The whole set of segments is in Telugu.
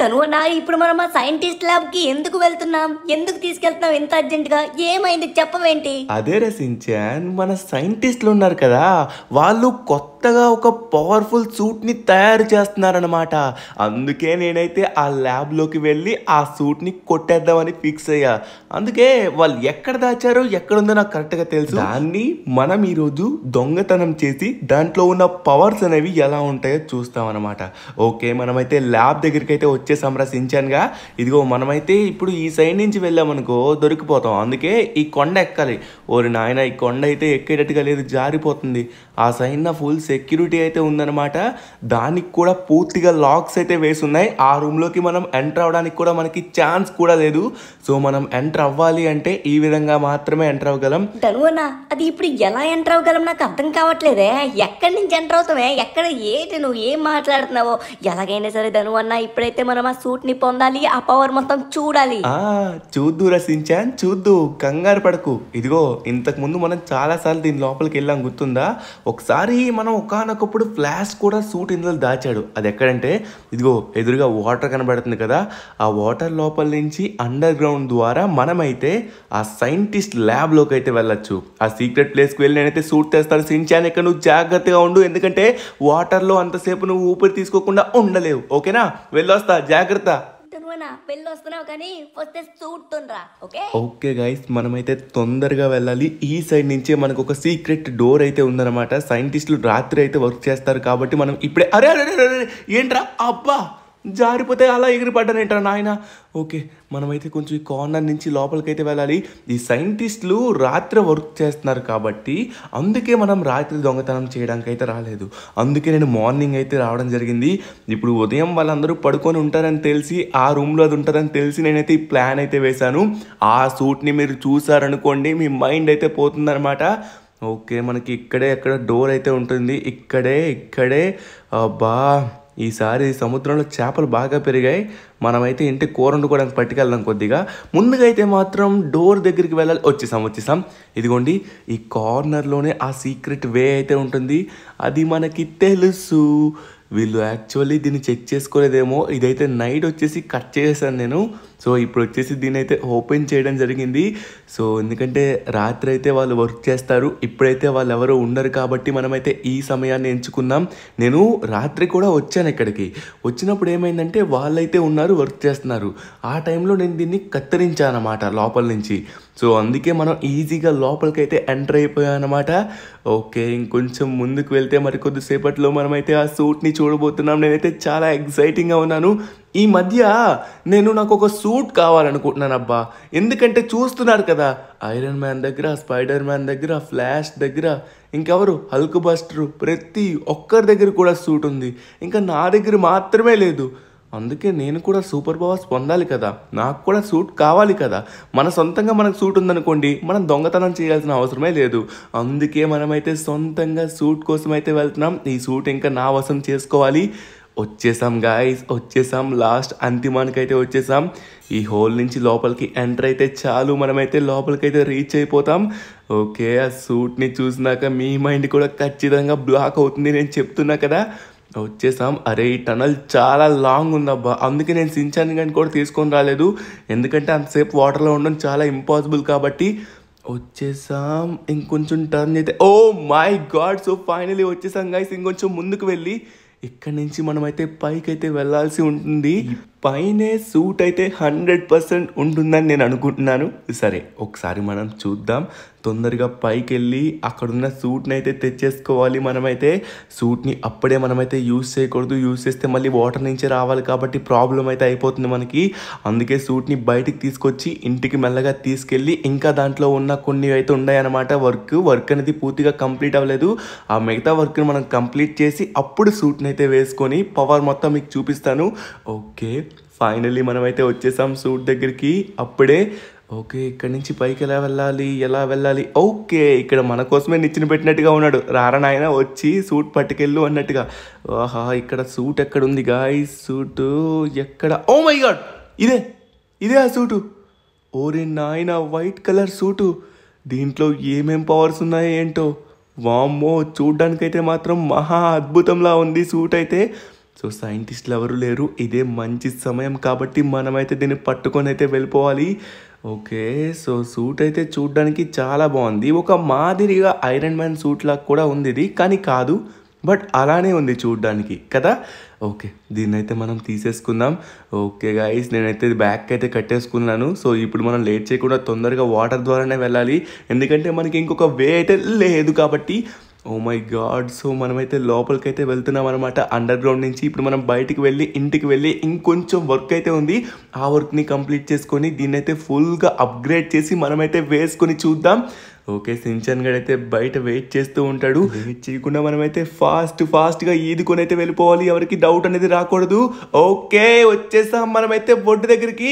తను నా ఇప్పుడు మనం ఆ సైంటిస్ట్ ల్యాబ్ కి ఎందుకు వెళ్తున్నాం ఎందుకు తీసుకెళ్తున్నాం ఎంత అర్జెంట్ గా ఏమైంది చెప్పవేంటి అదే రసించాన్ మన సైంటిస్ట్లు ఉన్నారు కదా వాళ్ళు కొత్త కొత్తగా ఒక పవర్ఫుల్ సూట్ని తయారు చేస్తున్నారనమాట అందుకే నేనైతే ఆ ల్యాబ్లోకి వెళ్ళి ఆ సూట్ని కొట్టేద్దామని ఫిక్స్ అయ్యా అందుకే వాళ్ళు ఎక్కడ దాచారో ఎక్కడుందో నాకు కరెక్ట్గా తెలుసు దాన్ని మనం ఈరోజు దొంగతనం చేసి దాంట్లో ఉన్న పవర్స్ అనేవి ఎలా ఉంటాయో చూస్తాం అనమాట ఓకే మనమైతే ల్యాబ్ దగ్గరికి అయితే వచ్చే రసించానుగా ఇదిగో మనమైతే ఇప్పుడు ఈ సైడ్ నుంచి వెళ్ళామనుకో దొరికిపోతాం అందుకే ఈ కొండ ఎక్కాలి ఓరి నాయన ఈ కొండ అయితే ఎక్కేటట్టుగా లేదు జారిపోతుంది ఆ సైడ్ నా ఫుల్ సెక్యూరిటీ అయితే ఉందన్నమాట దానికి కూడా పూర్తిగా లాక్స్ అయితే వేసి ఉన్నాయి ఆ రూమ్లోకి మనం ఎంటర్ అవ్వడానికి కూడా మనకి ఛాన్స్ కూడా లేదు సో మనం ఎంటర్ అవ్వాలి అంటే ఈ విధంగా మాత్రమే ఎంటర్ అవ్వగలం ధనువనా అది ఇప్పుడు ఎలా ఎంటర్ అవ్వగలం నాకు అర్థం కావట్లేదే ఎక్కడి నుంచి ఎంటర్ అవుతామే ఎక్కడ ఏంటి నువ్వు ఏం మాట్లాడుతున్నావో ఎలాగైనా సరే అన్న ఇప్పుడైతే మనం ఆ సూట్ ని పొందాలి ఆ పవర్ మొత్తం చూడాలి చూద్దు రసించాన్ చూద్దు కంగారు పడకు ఇదిగో ఇంతకు ముందు మనం చాలా సార్లు దీని లోపలికి వెళ్ళాం గుర్తుందా ఒకసారి మనం ఒకనొకప్పుడు ఫ్లాష్ కూడా సూట్ ఇందులో దాచాడు అది ఎక్కడంటే ఇదిగో ఎదురుగా వాటర్ కనబడుతుంది కదా ఆ వాటర్ లోపల నుంచి అండర్ గ్రౌండ్ ద్వారా మనమైతే ఆ సైంటిస్ట్ ల్యాబ్లోకి అయితే వెళ్ళొచ్చు ఆ సీక్రెట్ ప్లేస్కి వెళ్ళి నేనైతే సూట్ తెస్తాను సించాను ఇక్కడ నువ్వు జాగ్రత్తగా ఉండు ఎందుకంటే వాటర్లో అంతసేపు నువ్వు ఊపిరి తీసుకోకుండా ఉండలేవు ఓకేనా వెళ్ళొస్తా జాగ్రత్త నువ్వేనా వెళ్ళి వస్తున్నావు కానీ వస్తే చూడుతుండ్రా ఓకే ఓకే గైస్ మనమైతే తొందరగా వెళ్ళాలి ఈ సైడ్ నుంచి మనకు ఒక సీక్రెట్ డోర్ అయితే ఉందన్నమాట సైంటిస్టులు రాత్రి అయితే వర్క్ చేస్తారు కాబట్టి మనం ఇప్పుడే అరే అరే, అరే ఏంట్రా అబ్బా జారిపోతే అలా ఎగిరిపడ్డానంటారు నాయన ఓకే మనమైతే కొంచెం ఈ కార్నర్ నుంచి అయితే వెళ్ళాలి ఈ సైంటిస్టులు రాత్రి వర్క్ చేస్తున్నారు కాబట్టి అందుకే మనం రాత్రి దొంగతనం చేయడానికి అయితే రాలేదు అందుకే నేను మార్నింగ్ అయితే రావడం జరిగింది ఇప్పుడు ఉదయం వాళ్ళందరూ పడుకొని ఉంటారని తెలిసి ఆ రూమ్లో అది ఉంటుందని తెలిసి నేనైతే ఈ ప్లాన్ అయితే వేశాను ఆ సూట్ని మీరు చూసారనుకోండి మీ మైండ్ అయితే పోతుందనమాట ఓకే మనకి ఇక్కడే ఎక్కడ డోర్ అయితే ఉంటుంది ఇక్కడే ఇక్కడే అబ్బా ఈసారి సముద్రంలో చేపలు బాగా పెరిగాయి మనమైతే ఇంటి కూర వండుకోవడానికి పట్టుకెళ్దాం కొద్దిగా ముందుగా అయితే మాత్రం డోర్ దగ్గరికి వెళ్ళాలి వచ్చేసాం వచ్చేసాం ఇదిగోండి ఈ కార్నర్లోనే ఆ సీక్రెట్ వే అయితే ఉంటుంది అది మనకి తెలుసు వీళ్ళు యాక్చువల్లీ దీన్ని చెక్ చేసుకోలేదేమో ఇదైతే నైట్ వచ్చేసి కట్ చేశాను నేను సో ఇప్పుడు వచ్చేసి దీని అయితే ఓపెన్ చేయడం జరిగింది సో ఎందుకంటే రాత్రి అయితే వాళ్ళు వర్క్ చేస్తారు ఇప్పుడైతే వాళ్ళు ఎవరు ఉండరు కాబట్టి మనమైతే ఈ సమయాన్ని ఎంచుకున్నాం నేను రాత్రి కూడా వచ్చాను ఇక్కడికి వచ్చినప్పుడు ఏమైందంటే వాళ్ళైతే ఉన్నారు వర్క్ చేస్తున్నారు ఆ టైంలో నేను దీన్ని కత్తిరించానమాట లోపల నుంచి సో అందుకే మనం ఈజీగా లోపలికి అయితే ఎంటర్ అయిపోయామన్నమాట ఓకే ఇంకొంచెం ముందుకు వెళ్తే మరి కొద్దిసేపట్లో మనమైతే ఆ సూట్ని చూడబోతున్నాం నేనైతే చాలా ఎక్సైటింగ్గా ఉన్నాను ఈ మధ్య నేను నాకు ఒక సూట్ కావాలనుకుంటున్నాను అబ్బా ఎందుకంటే చూస్తున్నారు కదా ఐరన్ మ్యాన్ దగ్గర స్పైడర్ మ్యాన్ దగ్గర ఫ్లాష్ దగ్గర ఇంకెవరు హల్క్ బస్టర్ ప్రతి ఒక్కరి దగ్గర కూడా సూట్ ఉంది ఇంకా నా దగ్గర మాత్రమే లేదు అందుకే నేను కూడా సూపర్ పవర్స్ పొందాలి కదా నాకు కూడా సూట్ కావాలి కదా మన సొంతంగా మనకు సూట్ ఉందనుకోండి మనం దొంగతనం చేయాల్సిన అవసరమే లేదు అందుకే మనమైతే సొంతంగా సూట్ కోసం అయితే వెళ్తున్నాం ఈ సూట్ ఇంకా నా వసం చేసుకోవాలి వచ్చేసాం గాయస్ వచ్చేసాం లాస్ట్ అంతిమానికి అయితే వచ్చేసాం ఈ హోల్ నుంచి లోపలికి ఎంటర్ అయితే చాలు మనమైతే లోపలికి అయితే రీచ్ అయిపోతాం ఓకే ఆ సూట్ని చూసినాక మీ మైండ్ కూడా ఖచ్చితంగా బ్లాక్ అవుతుంది నేను చెప్తున్నా కదా వచ్చేసాం అరే ఈ టనల్ చాలా లాంగ్ ఉందబ్బా అందుకే నేను సించాన్ గంట కూడా తీసుకొని రాలేదు ఎందుకంటే అంతసేపు వాటర్లో ఉండడం చాలా ఇంపాసిబుల్ కాబట్టి వచ్చేసాం ఇంకొంచెం టర్న్ అయితే oh my god so finally వచ్చేసాం గాయస్ ఇంకొంచెం ముందుకు వెళ్ళి ఇక్కడ నుంచి మనమైతే పైకి అయితే వెళ్ళాల్సి ఉంటుంది పైనే సూట్ అయితే హండ్రెడ్ పర్సెంట్ ఉంటుందని నేను అనుకుంటున్నాను సరే ఒకసారి మనం చూద్దాం తొందరగా పైకి వెళ్ళి అక్కడున్న సూట్ని అయితే తెచ్చేసుకోవాలి మనమైతే సూట్ని అప్పుడే మనమైతే యూజ్ చేయకూడదు యూజ్ చేస్తే మళ్ళీ వాటర్ నుంచి రావాలి కాబట్టి ప్రాబ్లం అయితే అయిపోతుంది మనకి అందుకే సూట్ని బయటికి తీసుకొచ్చి ఇంటికి మెల్లగా తీసుకెళ్ళి ఇంకా దాంట్లో ఉన్న కొన్ని అయితే ఉన్నాయన్నమాట వర్క్ వర్క్ అనేది పూర్తిగా కంప్లీట్ అవ్వలేదు ఆ మిగతా వర్క్ని మనం కంప్లీట్ చేసి అప్పుడు సూట్ని అయితే వేసుకొని పవర్ మొత్తం మీకు చూపిస్తాను ఓకే ఫైనల్లీ మనమైతే వచ్చేసాం సూట్ దగ్గరికి అప్పుడే ఓకే ఇక్కడ నుంచి పైకి ఎలా వెళ్ళాలి ఎలా వెళ్ళాలి ఓకే ఇక్కడ మన కోసమే నిచ్చిన పెట్టినట్టుగా ఉన్నాడు రారా నాయన వచ్చి సూట్ పట్టుకెళ్ళు అన్నట్టుగా ఆహా ఇక్కడ సూట్ ఎక్కడ ఉంది గాయ్ సూటు ఎక్కడ ఓ మై గాడ్ ఇదే ఇదే ఆ సూటు ఓరే నాయన వైట్ కలర్ సూటు దీంట్లో ఏమేం పవర్స్ ఉన్నాయో ఏంటో వామ్మో చూడ్డానికైతే మాత్రం మహా అద్భుతంలా ఉంది సూట్ అయితే సో సైంటిస్టులు ఎవరు లేరు ఇదే మంచి సమయం కాబట్టి మనమైతే దీన్ని పట్టుకొని అయితే వెళ్ళిపోవాలి ఓకే సో సూట్ అయితే చూడడానికి చాలా బాగుంది ఒక మాదిరిగా ఐరన్ మ్యాన్ సూట్ లాగా కూడా ఉంది ఇది కానీ కాదు బట్ అలానే ఉంది చూడడానికి కదా ఓకే దీన్నైతే మనం తీసేసుకుందాం ఓకే గాయస్ నేనైతే బ్యాక్ అయితే కట్టేసుకున్నాను సో ఇప్పుడు మనం లేట్ చేయకుండా తొందరగా వాటర్ ద్వారానే వెళ్ళాలి ఎందుకంటే మనకి ఇంకొక వే అయితే లేదు కాబట్టి ఓ మై గాడ్ సో మనమైతే లోపలికైతే వెళ్తున్నాం అనమాట అండర్ గ్రౌండ్ నుంచి ఇప్పుడు మనం బయటికి వెళ్ళి ఇంటికి వెళ్ళి ఇంకొంచెం వర్క్ అయితే ఉంది ఆ వర్క్ని కంప్లీట్ చేసుకొని దీన్ని అయితే ఫుల్గా అప్గ్రేడ్ చేసి మనమైతే వేసుకొని చూద్దాం ఓకే సించన్ గడ్ అయితే బయట వెయిట్ చేస్తూ ఉంటాడు వెయిట్ చేయకుండా మనమైతే ఫాస్ట్ ఫాస్ట్గా ఈదుకొని అయితే వెళ్ళిపోవాలి ఎవరికి డౌట్ అనేది రాకూడదు ఓకే వచ్చేసాం మనమైతే బొడ్డు దగ్గరికి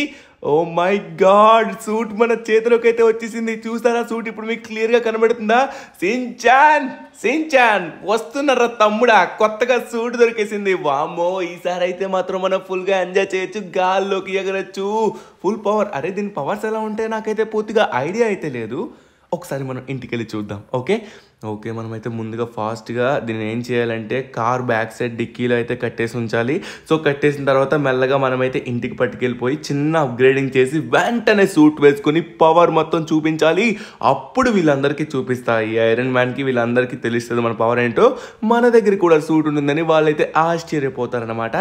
ఓ మై గాడ్ సూట్ మన చేతిలోకి అయితే వచ్చేసింది చూస్తారా సూట్ ఇప్పుడు మీకు క్లియర్గా కనబడుతుందా సించాన్ సించాన్ వస్తున్నారా తమ్ముడా కొత్తగా సూట్ దొరికేసింది వామో ఈసారి అయితే మాత్రం మనం ఫుల్గా ఎంజాయ్ చేయొచ్చు గాల్లోకి ఎగరచ్చు ఫుల్ పవర్ అరే దీని పవర్స్ ఎలా ఉంటాయి నాకైతే పూర్తిగా ఐడియా అయితే లేదు ఒకసారి మనం ఇంటికి వెళ్ళి చూద్దాం ఓకే ఓకే మనమైతే ముందుగా ఫాస్ట్గా దీన్ని ఏం చేయాలంటే కార్ బ్యాక్ సైడ్ డిక్కీలో అయితే కట్టేసి ఉంచాలి సో కట్టేసిన తర్వాత మెల్లగా మనమైతే ఇంటికి పట్టుకెళ్ళిపోయి చిన్న అప్గ్రేడింగ్ చేసి వెంటనే సూట్ వేసుకొని పవర్ మొత్తం చూపించాలి అప్పుడు వీళ్ళందరికీ చూపిస్తాయి ఐరన్ మ్యాన్కి వీళ్ళందరికీ తెలుస్తుంది మన పవర్ ఏంటో మన దగ్గర కూడా సూట్ ఉంటుందని వాళ్ళైతే ఆశ్చర్యపోతారనమాట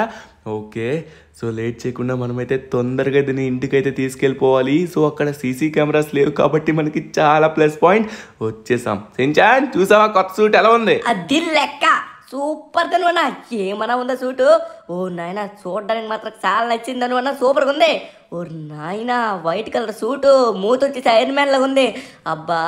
ఓకే సో లేట్ చేయకుండా మనమైతే తొందరగా దీన్ని ఇంటికైతే తీసుకెళ్ళిపోవాలి సో అక్కడ సీసీ కెమెరాస్ లేవు కాబట్టి మనకి చాలా ప్లస్ పాయింట్ వచ్చేసాం సెంచాన్ చూసావా కొత్త సూట్ ఎలా ఉంది అది లెక్క సూపర్ గా ఏమన్నా ఉందా సూటు ఓ నాయన చూడడానికి మాత్రం చాలా నచ్చింది సూపర్ సూపర్గా ఉంది ఓ నాయన వైట్ కలర్ సూటు మూత సైరన్ మ్యాన్ లాగా ఉంది అబ్బా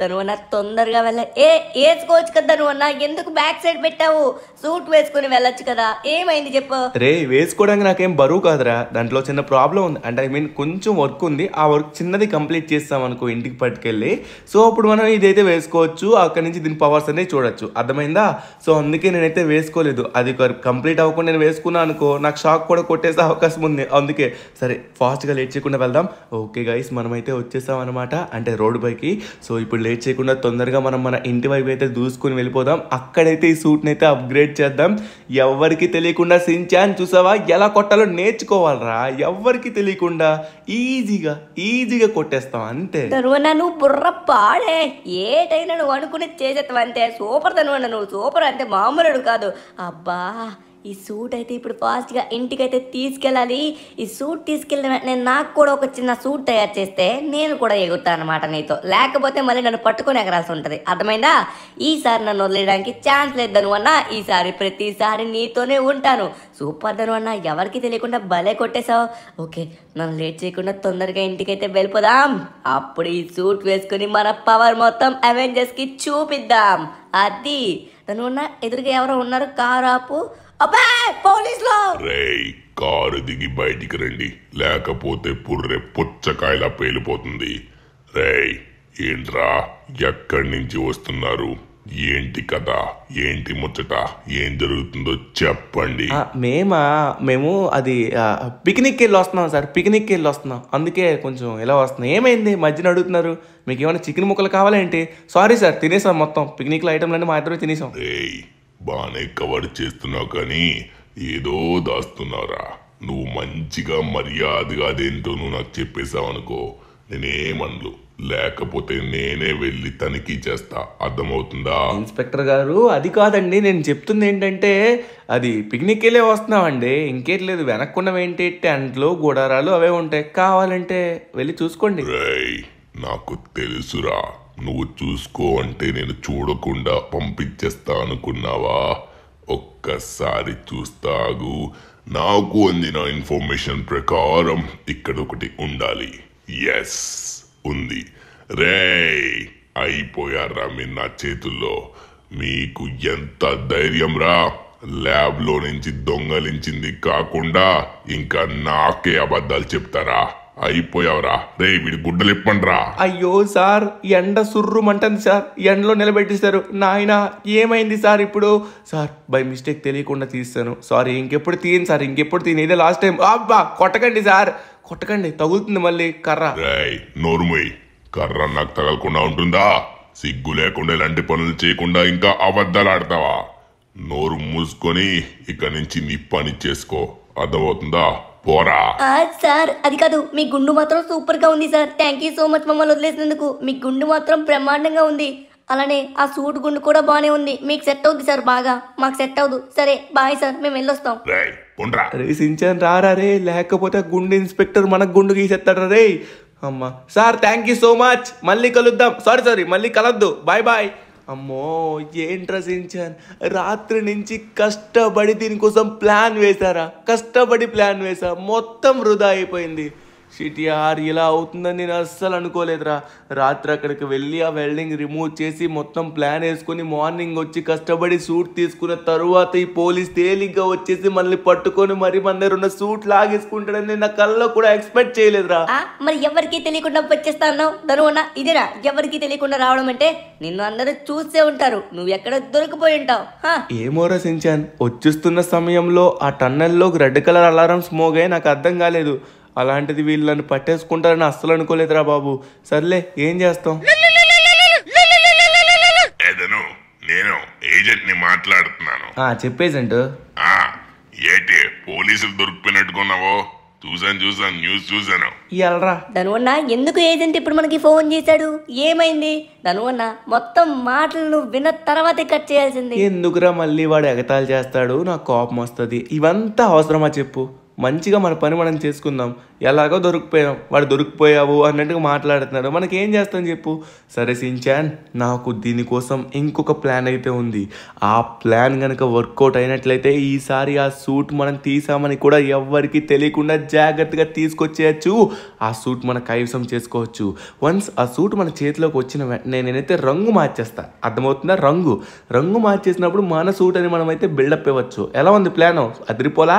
ధనువన్న తొందరగా వెళ్ళ ఏ వేసుకోవచ్చు కదా ధనువన్న ఎందుకు బ్యాక్ సైడ్ పెట్టావు సూట్ వేసుకుని వెళ్ళొచ్చు కదా ఏమైంది చెప్పు రే వేసుకోవడానికి నాకేం బరువు కాదురా దాంట్లో చిన్న ప్రాబ్లం ఉంది అంటే ఐ మీన్ కొంచెం వర్క్ ఉంది ఆ వర్క్ చిన్నది కంప్లీట్ చేస్తాం అనుకో ఇంటికి పట్టుకెళ్ళి సో అప్పుడు మనం ఇదైతే వేసుకోవచ్చు అక్కడ నుంచి దీని పవర్స్ అనేది చూడొచ్చు అర్థమైందా సో అందుకే నేనైతే వేసుకోలేదు అది కంప్లీట్ అవ్వకుండా నేను వేసుకున్నాను అనుకో నాకు షాక్ కూడా కొట్టేసే అవకాశం ఉంది అందుకే సరే ఫాస్ట్గా లేట్ చేయకుండా వెళ్దాం ఓకే గైస్ మనమైతే వచ్చేస్తాం అనమాట అంటే రోడ్ పైకి సో ఇప్పుడు లేట్ చేయకుండా తొందరగా మనం మన ఇంటి వైపు అయితే దూసుకొని వెళ్ళిపోదాం అక్కడైతే ఈ సూట్ని అయితే అప్గ్రేడ్ చేద్దాం ఎవరికి తెలియకుండా సించాన్ చూసావా ఎలా కొట్టాలో నేర్చుకోవాలరా ఎవరికి తెలియకుండా ఈజీగా ఈజీగా కొట్టేస్తాం అంతే నువ్వు బుర్ర పాడే ఏటైనా నువ్వు అనుకునేది చేసేస్తావు అంతే సూపర్ తను నువ్వు సూపర్ అంటే మామూలు కాదు అబ్బా ఈ సూట్ అయితే ఇప్పుడు ఫాస్ట్గా ఇంటికైతే తీసుకెళ్ళాలి ఈ సూట్ తీసుకెళ్ళిన వెంటనే నాకు కూడా ఒక చిన్న సూట్ తయారు చేస్తే నేను కూడా ఎగురుతాను అనమాట నీతో లేకపోతే మళ్ళీ నన్ను పట్టుకొని ఎగరాల్సి ఉంటుంది అర్థమైందా ఈసారి నన్ను వదిలేయడానికి ఛాన్స్ లేదను అన్న ఈసారి ప్రతిసారి నీతోనే ఉంటాను సూపర్ ధను అన్న ఎవరికి తెలియకుండా భలే కొట్టేశావు ఓకే నన్ను లేట్ చేయకుండా తొందరగా ఇంటికైతే వెళ్ళిపోదాం అప్పుడు ఈ సూట్ వేసుకుని మన పవర్ మొత్తం అవెంజర్స్కి చూపిద్దాం అది తను ఉన్న ఎదురుగా ఎవరో ఉన్నారు కారు ఆపు అబ్బాయ్ పోలీసులు రేయ్ కారు దిగి బయటికి రండి లేకపోతే పుర్రె పుచ్చకాయలా పేలిపోతుంది రేయ్ ఏంట్రా ఎక్కడి నుంచి వస్తున్నారు ఏంటి కథ ఏంటి ముచ్చట ఏం జరుగుతుందో చెప్పండి మేమా మేము అది పిక్నిక్ వెళ్ళి వస్తున్నాం సార్ పిక్నిక్కి వెళ్ళి వస్తున్నాం అందుకే కొంచెం ఇలా వస్తున్నాం ఏమైంది మధ్యన అడుగుతున్నారు మీకు ఏమైనా చికెన్ ముక్కలు కావాలేంటి సారీ సార్ తినేసాం మొత్తం పిక్నిక్లో ఐటమ్లన్నీ మా ఇద్దరు తినేసాం బాగానే కవర్ చేస్తున్నావు కానీ ఏదో దాస్తున్నారా నువ్వు మంచిగా మర్యాదగా అదేంటో నువ్వు నాకు చెప్పేశావు అనుకో నేనేమన్లు లేకపోతే నేనే వెళ్ళి తనిఖీ చేస్తా అర్థమవుతుందా ఇన్స్పెక్టర్ గారు అది కాదండి నేను చెప్తుంది ఏంటంటే అది పిక్నిక్ వెళ్ళే వస్తున్నామండి ఇంకేం లేదు వెనక్కున్నవి ఏంటి టెంట్లు గుడారాలు అవే ఉంటాయి కావాలంటే వెళ్ళి చూసుకోండి నాకు తెలుసురా నువ్వు చూసుకో అంటే నేను చూడకుండా పంపించేస్తా అనుకున్నావా ఒక్కసారి చూస్తాగు నాకు అందిన ఇన్ఫర్మేషన్ ప్రకారం ఇక్కడ ఒకటి ఉండాలి ఎస్ ఉంది రే అయిపోయారా మీ నా చేతుల్లో మీకు ఎంత ధైర్యం రా ల్యాబ్లో నుంచి దొంగలించింది కాకుండా ఇంకా నాకే అబద్ధాలు చెప్తారా అయిపోయావురా రే వీడి గుడ్డలు ఇప్పండ్రా అయ్యో సార్ ఎండ సుర్రుమంటుంది సార్ ఎండలో నిలబెట్టిస్తారు నాయన ఏమైంది సార్ ఇప్పుడు సార్ బై మిస్టేక్ తెలియకుండా తీస్తాను సారీ ఇంకెప్పుడు తీయను సార్ ఇంకెప్పుడు తీయను ఇదే లాస్ట్ టైం అబ్బా కొట్టకండి సార్ కొట్టకండి తగులుతుంది మళ్ళీ కర్ర నోరుమోయ్ కర్ర నాకు తగలకుండా ఉంటుందా సిగ్గు లేకుండా ఇలాంటి పనులు చేయకుండా ఇంకా అబద్ధాలు ఆడతావా నోరు మూసుకొని ఇక నుంచి నీ పని చేసుకో అర్థమవుతుందా పోరా సార్ అది కాదు మీ గుండు మాత్రం సూపర్ గా ఉంది sir thank you so much మమ్మల్ని వదిలేసినందుకు మీ గుండు మాత్రం బ్రహ్మాండంగా ఉంది అలానే ఆ సూట్ గుండు కూడా బానే ఉంది మీకు సెట్ అవుద్ది సార్ బాగా మాకు సెట్ అవదు సరే బాయ్ సార్ మేము వెళ్ళొస్తాం రే సించన్ రారా రే లేకపోతే గుండు ఇన్స్పెక్టర్ మనకు గుండు గీసేస్తాడు రే అమ్మా sir thank you so much మళ్ళీ కలుద్దాం సారీ సారీ మళ్ళీ కలద్దు బాయ్ బాయ్ అమ్మో ఏంట్రా సించాన్ రాత్రి నుంచి కష్టపడి దీనికోసం ప్లాన్ వేశారా కష్టపడి ప్లాన్ వేశా మొత్తం వృధా అయిపోయింది షిటియార్ ఇలా అవుతుందని నేను అస్సలు అనుకోలేదురా రాత్రి అక్కడికి వెళ్ళి ఆ వెల్డింగ్ రిమూవ్ చేసి మొత్తం ప్లాన్ వేసుకుని మార్నింగ్ వచ్చి కష్టపడి సూట్ తీసుకున్న తర్వాత ఈ పోలీస్ తేలిగ్గా వచ్చేసి మనల్ని పట్టుకొని మరి మన దగ్గర ఉన్న సూట్ లాగేసుకుంటాడని నా కళ్ళలో కూడా ఎక్స్పెక్ట్ చేయలేదురా మరి ఎవరికి తెలియకుండా వచ్చేస్తాను ధనువున ఇదిరా ఎవరికి తెలియకుండా రావడం అంటే నిన్ను అందరూ చూస్తే ఉంటారు నువ్వు ఎక్కడ దొరికిపోయి ఉంటావు ఏమోరా సించాన్ వచ్చేస్తున్న సమయంలో ఆ టన్నెల్లో రెడ్ కలర్ అలారం స్మోగ్ నాకు అర్థం కాలేదు అలాంటిది వీళ్ళని పట్టేసుకుంటారని అస్సలు అనుకోలేదురా బాబు సర్లే ఏం చేస్తాం నేను ఏజెంట్ ని మాట్లాడుతున్నాను చెప్పేజెంట్ ఏటి పోలీసులు దొరికిపోయినట్టుకున్నావో చూసాను చూసాను న్యూస్ చూసాను ఎల్రా ధనువన్న ఎందుకు ఏజెంట్ ఇప్పుడు మనకి ఫోన్ చేశాడు ఏమైంది ధనువన్న మొత్తం మాటలు విన్న తర్వాతే కట్ చేయాల్సింది ఎందుకురా మళ్ళీ వాడు ఎగతాలు చేస్తాడు నాకు కోపం వస్తుంది ఇవంతా అవసరమా చెప్పు మంచిగా మన పని మనం చేసుకుందాం ఎలాగో దొరికిపోయాం వాడు దొరికిపోయావు అన్నట్టుగా మాట్లాడుతున్నాడు మనకి ఏం చేస్తాం చెప్పు సరే సించాన్ నాకు దీనికోసం ఇంకొక ప్లాన్ అయితే ఉంది ఆ ప్లాన్ కనుక వర్కౌట్ అయినట్లయితే ఈసారి ఆ సూట్ మనం తీసామని కూడా ఎవ్వరికి తెలియకుండా జాగ్రత్తగా తీసుకొచ్చేయచ్చు ఆ సూట్ మన కైవసం చేసుకోవచ్చు వన్స్ ఆ సూట్ మన చేతిలోకి వచ్చిన వెంటనే నేనైతే రంగు మార్చేస్తా అర్థమవుతుందా రంగు రంగు మార్చేసినప్పుడు మన సూట్ అని మనం అయితే బిల్డప్ ఇవ్వచ్చు ఎలా ఉంది ప్లాన్ అదిరిపోలా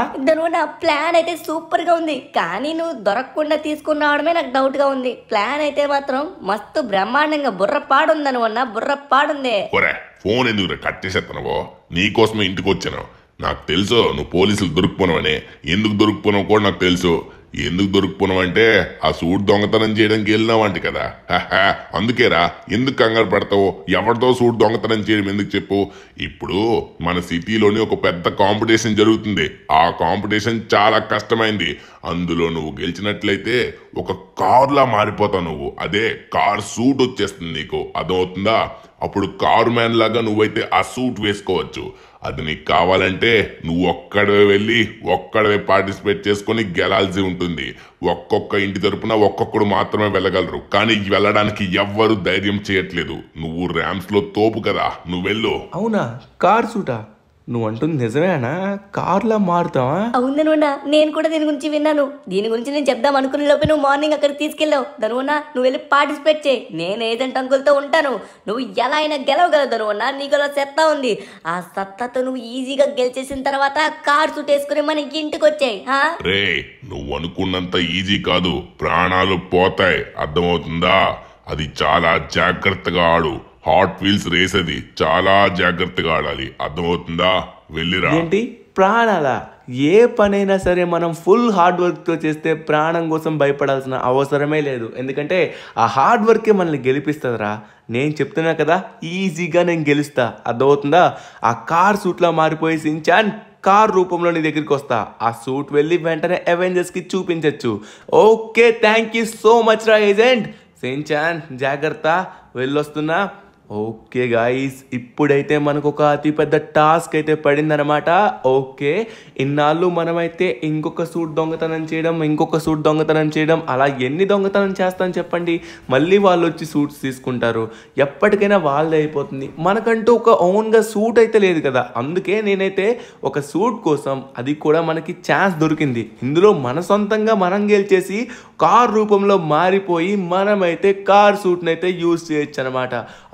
ప్లాన్ ప్లాన్ అయితే సూపర్గా ఉంది కానీ నువ్వు దొరకకుండా తీసుకుని రావడమే నాకు డౌట్గా ఉంది ప్లాన్ అయితే మాత్రం మస్తు బ్రహ్మాండంగా బుర్రపాడుంది అనువన్న బుర్రపాడుంది ఒరే ఫోన్ ఎందుకు కట్ చేసేస్తున్నావో నీకోసమే ఇంటికి వచ్చాను నాకు తెలుసు నువ్వు పోలీసులు దొరికిపోనవని ఎందుకు దొరికిపోనావు కూడా నాకు తెలుసు ఎందుకు దొరికిపోనావంటే ఆ సూట్ దొంగతనం చేయడానికి వెళ్ళినావంట కదా అందుకేరా ఎందుకు కంగారు పడతావు ఎవరితో సూట్ దొంగతనం చేయడం ఎందుకు చెప్పు ఇప్పుడు మన సిటీలోని ఒక పెద్ద కాంపిటీషన్ జరుగుతుంది ఆ కాంపిటీషన్ చాలా కష్టమైంది అందులో నువ్వు గెలిచినట్లయితే ఒక కార్లా మారిపోతావు నువ్వు అదే కార్ సూట్ వచ్చేస్తుంది నీకు అదవుతుందా అప్పుడు కారు మ్యాన్ లాగా నువ్వైతే ఆ సూట్ వేసుకోవచ్చు అది నీకు కావాలంటే నువ్వు ఒక్కడే వెళ్ళి ఒక్కడే పార్టిసిపేట్ చేసుకొని గెలాల్సి ఉంటుంది ఒక్కొక్క ఇంటి తరపున ఒక్కొక్కడు మాత్రమే వెళ్ళగలరు కానీ వెళ్ళడానికి ఎవ్వరు ధైర్యం చేయట్లేదు నువ్వు లో తోపు కదా నువ్వు వెళ్ళు అవునా కార్ చూటా నువ్వు అంటుంది నిజమేనా కార్లా మారుతావా అవుననున్నా నేను కూడా దీని గురించి విన్నాను దీని గురించి నేను చెప్దాం అనుకునే లోపే నువ్వు మార్నింగ్ అక్కడికి తీసుకెళ్ళావు ధనువన్నా నువ్వు వెళ్ళి పార్టిసిపేట్ చేయి నేను ఏజెంట్ అంకులతో ఉంటాను నువ్వు ఎలా అయినా గెలవగలవు ధనువన్నా నీకు సత్తా ఉంది ఆ సత్తాతో నువ్వు ఈజీగా గెలిచేసిన తర్వాత కార్ సూట్ వేసుకుని మన ఇంటికి వచ్చాయి రే నువ్వు అనుకున్నంత ఈజీ కాదు ప్రాణాలు పోతాయి అర్థమవుతుందా అది చాలా జాగ్రత్తగా ఆడు హాట్ వీల్స్ రేస్ అది చాలా జాగ్రత్తగా ఆడాలి అర్థమవుతుందా వెళ్ళిరా ఏంటి ప్రాణాల ఏ పనైనా సరే మనం ఫుల్ హార్డ్ వర్క్తో చేస్తే ప్రాణం కోసం భయపడాల్సిన అవసరమే లేదు ఎందుకంటే ఆ హార్డ్ వర్కే మనల్ని గెలిపిస్తుందిరా నేను చెప్తున్నా కదా ఈజీగా నేను గెలుస్తా అర్థమవుతుందా ఆ కార్ సూట్లో మారిపోయి సించాన్ కార్ రూపంలో నీ దగ్గరికి వస్తా ఆ సూట్ వెళ్ళి వెంటనే అవెంజర్స్కి చూపించవచ్చు okay thank you so much రా ఏజెంట్ సించాన్ జాగ్రత్త వెళ్ళొస్తున్నా ఓకే గాయస్ ఇప్పుడైతే మనకు ఒక అతిపెద్ద టాస్క్ అయితే పడిందనమాట ఓకే ఇన్నాళ్ళు మనమైతే ఇంకొక సూట్ దొంగతనం చేయడం ఇంకొక సూట్ దొంగతనం చేయడం అలా ఎన్ని దొంగతనం చేస్తాం చెప్పండి మళ్ళీ వాళ్ళు వచ్చి సూట్స్ తీసుకుంటారు ఎప్పటికైనా వాళ్ళది అయిపోతుంది మనకంటూ ఒక ఓన్గా సూట్ అయితే లేదు కదా అందుకే నేనైతే ఒక సూట్ కోసం అది కూడా మనకి ఛాన్స్ దొరికింది ఇందులో మన సొంతంగా మనం గెలిచేసి కార్ రూపంలో మారిపోయి మనమైతే కార్ సూట్ని అయితే యూజ్ చేయొచ్చు అనమాట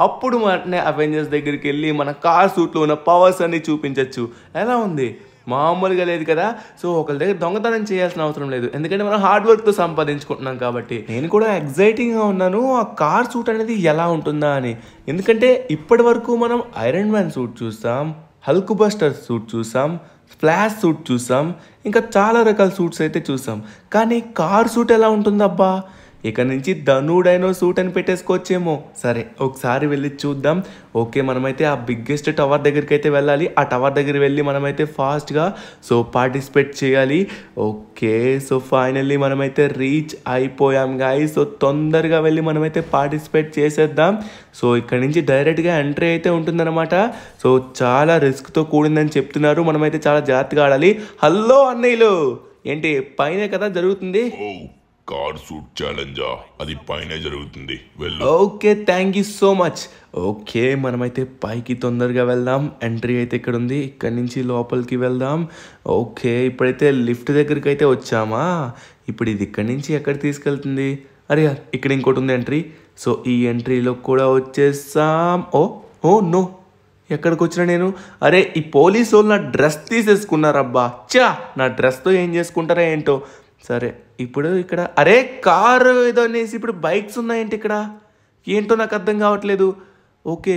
అప్ అప్పుడు మన అవెంజర్స్ దగ్గరికి వెళ్ళి మన కార్ సూట్లో ఉన్న పవర్స్ అన్ని చూపించవచ్చు ఎలా ఉంది మామూలుగా లేదు కదా సో ఒకరి దగ్గర దొంగతనం చేయాల్సిన అవసరం లేదు ఎందుకంటే మనం హార్డ్ వర్క్తో సంపాదించుకుంటున్నాం కాబట్టి నేను కూడా ఎగ్జైటింగ్గా ఉన్నాను ఆ కార్ సూట్ అనేది ఎలా ఉంటుందా అని ఎందుకంటే ఇప్పటి వరకు మనం ఐరన్ మ్యాన్ సూట్ చూస్తాం హల్క్ బస్టర్ సూట్ చూసాం ఫ్లాష్ సూట్ చూసాం ఇంకా చాలా రకాల సూట్స్ అయితే చూసాం కానీ కార్ సూట్ ఎలా ఉంటుందబ్బా ఇక నుంచి ధనుడైనో సూట్ అని పెట్టేసుకోవచ్చేమో సరే ఒకసారి వెళ్ళి చూద్దాం ఓకే మనమైతే ఆ బిగ్గెస్ట్ టవర్ దగ్గరికి అయితే వెళ్ళాలి ఆ టవర్ దగ్గర వెళ్ళి మనమైతే ఫాస్ట్గా సో పార్టిసిపేట్ చేయాలి ఓకే సో ఫైనల్లీ మనమైతే రీచ్ అయిపోయాం గాయ సో తొందరగా వెళ్ళి మనమైతే పార్టిసిపేట్ చేసేద్దాం సో ఇక్కడ నుంచి డైరెక్ట్గా ఎంట్రీ అయితే ఉంటుందన్నమాట సో చాలా రిస్క్తో కూడిందని చెప్తున్నారు మనమైతే చాలా జాగ్రత్తగా ఆడాలి హలో అన్నయ్యలు ఏంటి పైనే కదా జరుగుతుంది కార్ సూట్ ఛాలెంజా అది పైన జరుగుతుంది వెళ్ళు okay thank you so much okay మనమైతే పైకి తొందరగా వెళ్దాం ఎంట్రీ అయితే ఇక్కడ ఉంది ఇక్కడ నుంచి లోపలికి వెళ్దాం ఓకే ఇప్పుడైతే లిఫ్ట్ దగ్గరికి అయితే వచ్చామా ఇప్పుడు ఇది ఇక్కడ నుంచి ఎక్కడ తీసుకెళ్తుంది అరే ఇక్కడ ఇంకోటి ఉంది ఎంట్రీ సో ఈ ఎంట్రీలో కూడా వచ్చేసాం ఓ ఓ నో ఎక్కడికి వచ్చినా నేను అరే ఈ పోలీసు వాళ్ళు నా డ్రెస్ తీసేసుకున్నారబ్బా చా నా డ్రెస్తో ఏం చేసుకుంటారా ఏంటో సరే ఇప్పుడు ఇక్కడ అరే కారు ఏదో అనేసి ఇప్పుడు బైక్స్ ఉన్నాయంటే ఇక్కడ ఏంటో నాకు అర్థం కావట్లేదు ఓకే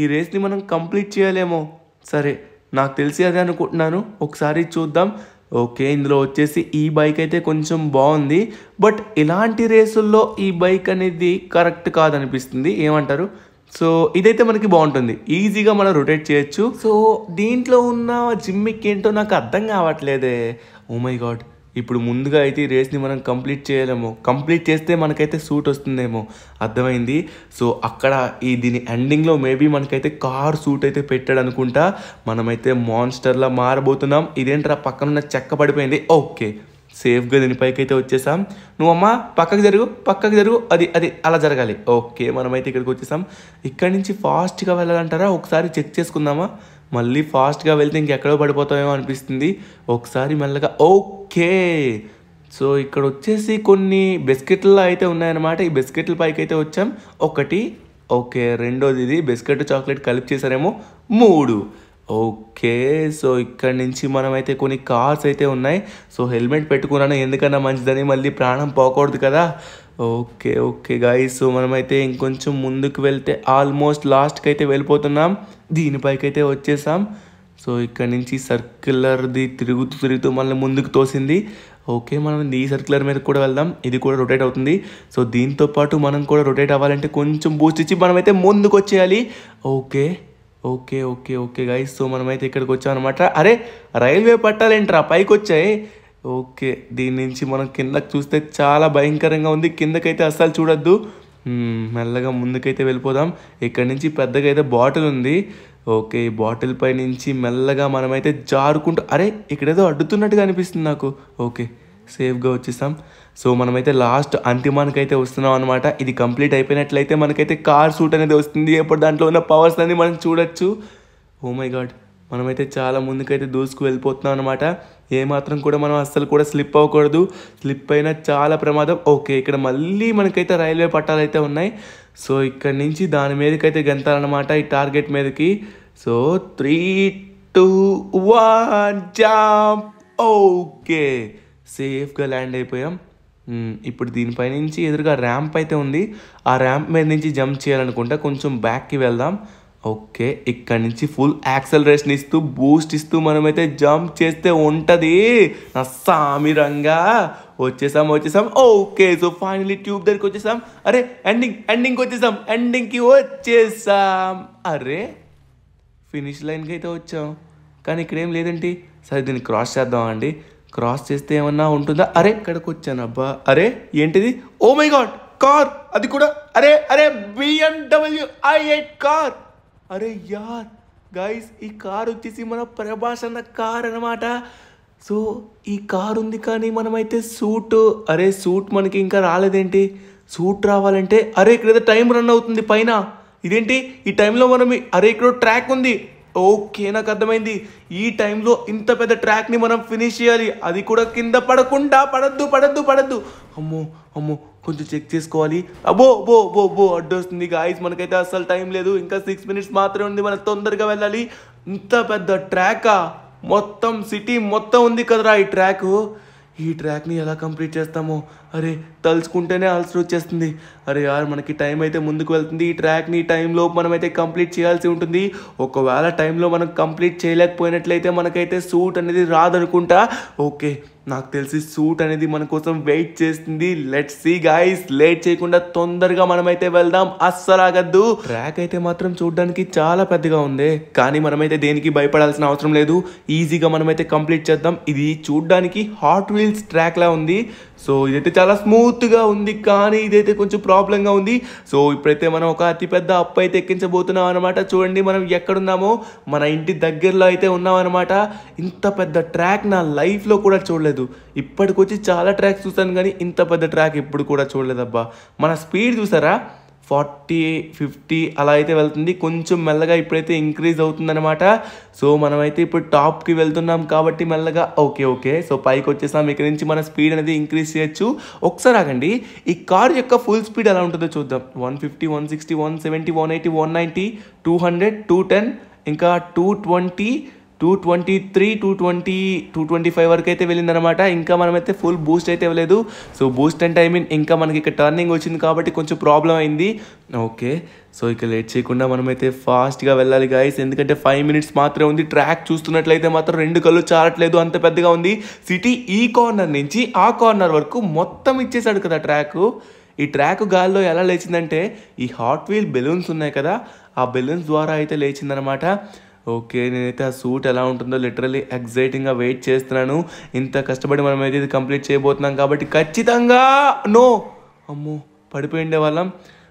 ఈ రేస్ని మనం కంప్లీట్ చేయలేమో సరే నాకు తెలిసి అదే అనుకుంటున్నాను ఒకసారి చూద్దాం ఓకే ఇందులో వచ్చేసి ఈ బైక్ అయితే కొంచెం బాగుంది బట్ ఇలాంటి రేసుల్లో ఈ బైక్ అనేది కరెక్ట్ కాదనిపిస్తుంది ఏమంటారు సో ఇదైతే మనకి బాగుంటుంది ఈజీగా మనం రొటేట్ చేయొచ్చు సో దీంట్లో ఉన్న జిమ్మిక్ ఏంటో నాకు అర్థం కావట్లేదే ఓ మై గాడ్ ఇప్పుడు ముందుగా అయితే ఈ రేస్ని మనం కంప్లీట్ చేయలేము కంప్లీట్ చేస్తే మనకైతే సూట్ వస్తుందేమో అర్థమైంది సో అక్కడ ఈ దీని ఎండింగ్లో మేబీ మనకైతే కార్ సూట్ అయితే పెట్టాడు అనుకుంటా మనమైతే మాన్స్టర్లా మారబోతున్నాం ఇదేంట్రా ఉన్న చెక్క పడిపోయింది ఓకే సేఫ్గా దీని పైకి అయితే వచ్చేసాం నువ్వమ్మ పక్కకు జరుగు పక్కకు జరుగు అది అది అలా జరగాలి ఓకే మనమైతే ఇక్కడికి వచ్చేసాం ఇక్కడి నుంచి ఫాస్ట్గా వెళ్ళాలంటారా ఒకసారి చెక్ చేసుకుందామా మళ్ళీ ఫాస్ట్గా వెళ్తే ఇంకెక్కడో పడిపోతామేమో అనిపిస్తుంది ఒకసారి మెల్లగా ఓకే సో ఇక్కడ వచ్చేసి కొన్ని బిస్కెట్లు అయితే ఉన్నాయన్నమాట ఈ బిస్కెట్ల పైకి అయితే వచ్చాం ఒకటి ఓకే రెండోది ఇది బిస్కెట్ చాక్లెట్ కలిపి చేశారేమో మూడు ఓకే సో ఇక్కడ నుంచి మనమైతే కొన్ని కార్స్ అయితే ఉన్నాయి సో హెల్మెట్ పెట్టుకున్నాను ఎందుకన్నా మంచిదని మళ్ళీ ప్రాణం పోకూడదు కదా ఓకే ఓకే గాయస్ సో మనమైతే ఇంకొంచెం ముందుకు వెళ్తే ఆల్మోస్ట్ లాస్ట్కి అయితే వెళ్ళిపోతున్నాం దీనిపైకి అయితే వచ్చేసాం సో ఇక్కడ నుంచి సర్క్యులర్ది తిరుగుతూ తిరుగుతూ మళ్ళీ ముందుకు తోసింది ఓకే మనం ఈ సర్క్యులర్ మీద కూడా వెళ్దాం ఇది కూడా రొటేట్ అవుతుంది సో దీంతో పాటు మనం కూడా రొటేట్ అవ్వాలంటే కొంచెం బూస్ట్ ఇచ్చి మనమైతే ముందుకు వచ్చేయాలి okay okay okay okay guys so మనమైతే ఇక్కడికి వచ్చాం అనమాట అరే రైల్వే పట్టాలేంట్రా పైకి వచ్చాయి ఓకే దీని నుంచి మనం కిందకి చూస్తే చాలా భయంకరంగా ఉంది కిందకైతే అస్సలు చూడొద్దు మెల్లగా ముందుకైతే వెళ్ళిపోదాం ఇక్కడ నుంచి పెద్దగా అయితే బాటిల్ ఉంది ఓకే ఈ బాటిల్ పై నుంచి మెల్లగా మనమైతే జారుకుంటూ అరే ఇక్కడేదో అడ్డుతున్నట్టుగా అనిపిస్తుంది నాకు ఓకే సేఫ్గా వచ్చేస్తాం సో మనమైతే లాస్ట్ అంతిమానికి అయితే వస్తున్నాం అనమాట ఇది కంప్లీట్ అయిపోయినట్లయితే మనకైతే కార్ సూట్ అనేది వస్తుంది ఎప్పుడు దాంట్లో ఉన్న పవర్స్ అనేది మనం చూడొచ్చు ఓ మై గాడ్ మనమైతే చాలా ముందుకైతే దూసుకు వెళ్ళిపోతున్నాం అనమాట ఏమాత్రం కూడా మనం అస్సలు కూడా స్లిప్ అవ్వకూడదు స్లిప్ అయినా చాలా ప్రమాదం ఓకే ఇక్కడ మళ్ళీ మనకైతే రైల్వే పట్టాలు అయితే ఉన్నాయి సో ఇక్కడ నుంచి దాని మీదకైతే గెంతాలన్నమాట ఈ టార్గెట్ మీదకి so three two one jump okay సేఫ్గా ల్యాండ్ అయిపోయాం ఇప్పుడు దీనిపై నుంచి ఎదురుగా ర్యాంప్ అయితే ఉంది ఆ ర్యాంప్ మీద నుంచి జంప్ చేయాలనుకుంటే కొంచెం బ్యాక్కి వెళ్దాం ఓకే ఇక్కడ నుంచి ఫుల్ యాక్సలరేషన్ ఇస్తూ బూస్ట్ ఇస్తూ మనమైతే జంప్ చేస్తే ఉంటుంది నా సామిరంగా వచ్చేసాం వచ్చేసాం ఓకే సో ఫైనలీ ట్యూబ్ దగ్గరికి వచ్చేసాం అరే ఎండింగ్ ఎండింగ్కి వచ్చేసాం ఎండింగ్కి వచ్చేసాం అరే ఫినిష్ లైన్కి అయితే వచ్చాం కానీ ఇక్కడేం లేదండి సరే దీన్ని క్రాస్ చేద్దాం అండి క్రాస్ చేస్తే ఏమన్నా ఉంటుందా అరే ఇక్కడికి వచ్చాను అబ్బా అరే ఏంటిది ఓ మై గాడ్ కార్ అది కూడా అరే అరే బిఎండబ్ల్యూ ఐ ఎయిట్ కార్ అరే యా గాయస్ ఈ కార్ వచ్చేసి మన ప్రభాస్ కార్ అనమాట సో ఈ కార్ ఉంది కానీ మనమైతే సూట్ అరే సూట్ మనకి ఇంకా రాలేదేంటి సూట్ రావాలంటే అరే ఇక్కడ టైం రన్ అవుతుంది పైన ఇదేంటి ఈ టైంలో మనం అరే ఇక్కడ ట్రాక్ ఉంది ఓకే నాకు అర్థమైంది ఈ టైంలో ఇంత పెద్ద ట్రాక్ని మనం ఫినిష్ చేయాలి అది కూడా కింద పడకుండా పడద్దు పడద్దు పడద్దు అమ్మో అమ్మో కొంచెం చెక్ చేసుకోవాలి అబ్బో బో బో బో అడ్డొస్తుంది గాయస్ మనకైతే అసలు టైం లేదు ఇంకా సిక్స్ మినిట్స్ మాత్రమే ఉంది మనం తొందరగా వెళ్ళాలి ఇంత పెద్ద ట్రాకా మొత్తం సిటీ మొత్తం ఉంది కదరా ఈ ట్రాకు ఈ ట్రాక్ని ఎలా కంప్లీట్ చేస్తామో అరే తలుచుకుంటేనే ఆల్సర్ వచ్చేస్తుంది అరే యార్ మనకి టైం అయితే ముందుకు వెళ్తుంది ఈ ట్రాక్ని టైంలో మనమైతే కంప్లీట్ చేయాల్సి ఉంటుంది ఒకవేళ టైంలో మనం కంప్లీట్ చేయలేకపోయినట్లయితే మనకైతే సూట్ అనేది రాదనుకుంటా ఓకే నాకు తెలిసి సూట్ అనేది మన కోసం వెయిట్ చేస్తుంది లెట్ సీ గైస్ లేట్ చేయకుండా తొందరగా మనమైతే వెళ్దాం అస్సలు ఆగద్దు ట్రాక్ అయితే మాత్రం చూడడానికి చాలా పెద్దగా ఉంది కానీ మనమైతే దేనికి భయపడాల్సిన అవసరం లేదు ఈజీగా మనమైతే కంప్లీట్ చేద్దాం ఇది చూడడానికి హాట్ వీల్స్ ట్రాక్ లా ఉంది సో ఇదైతే చాలా స్మూత్గా ఉంది కానీ ఇదైతే కొంచెం ప్రాబ్లంగా ఉంది సో ఇప్పుడైతే మనం ఒక అతిపెద్ద అప్పు అయితే ఎక్కించబోతున్నాం అనమాట చూడండి మనం ఎక్కడున్నామో మన ఇంటి దగ్గరలో అయితే ఉన్నాం అనమాట ఇంత పెద్ద ట్రాక్ నా లైఫ్లో కూడా చూడలేదు చూడలేదు ఇప్పటికొచ్చి చాలా ట్రాక్స్ చూస్తాను కానీ ఇంత పెద్ద ట్రాక్ ఎప్పుడు కూడా చూడలేదబ్బా మన స్పీడ్ చూసారా ఫార్టీ ఫిఫ్టీ అలా అయితే వెళ్తుంది కొంచెం మెల్లగా ఇప్పుడైతే ఇంక్రీజ్ అవుతుందన్నమాట సో మనమైతే ఇప్పుడు టాప్కి వెళ్తున్నాం కాబట్టి మెల్లగా ఓకే ఓకే సో పైకి వచ్చేసాం ఇక్కడ నుంచి మన స్పీడ్ అనేది ఇంక్రీజ్ చేయొచ్చు ఒకసారి ఆగండి ఈ కార్ యొక్క ఫుల్ స్పీడ్ ఎలా ఉంటుందో చూద్దాం one fifty one sixty one seventy one eighty one ninety two hundred two ten ఇంకా two twenty two twenty three two twenty two twenty five వరకు అయితే వెళ్ళిందనమాట ఇంకా మనమైతే ఫుల్ బూస్ట్ అయితే ఇవ్వలేదు సో బూస్ట్ అంటే ఐ మీన్ ఇంకా మనకి ఇక్కడ టర్నింగ్ వచ్చింది కాబట్టి కొంచెం ప్రాబ్లం అయింది ఓకే సో ఇక లేట్ చేయకుండా మనమైతే ఫాస్ట్గా వెళ్ళాలి గాయస్ ఎందుకంటే ఫైవ్ మినిట్స్ మాత్రమే ఉంది ట్రాక్ చూస్తున్నట్లయితే మాత్రం రెండు కళ్ళు చారట్లేదు అంత పెద్దగా ఉంది సిటీ ఈ కార్నర్ నుంచి ఆ కార్నర్ వరకు మొత్తం ఇచ్చేసాడు కదా ట్రాక్ ఈ ట్రాక్ గాల్లో ఎలా లేచిందంటే ఈ హాట్ వీల్ బెలూన్స్ ఉన్నాయి కదా ఆ బెలూన్స్ ద్వారా అయితే లేచిందనమాట ఓకే నేనైతే ఆ సూట్ ఎలా ఉంటుందో లిటరలీ ఎగ్జైటింగ్గా వెయిట్ చేస్తున్నాను ఇంత కష్టపడి మనం అయితే ఇది కంప్లీట్ చేయబోతున్నాం కాబట్టి ఖచ్చితంగా నో అమ్మో పడిపోయిండే వాళ్ళం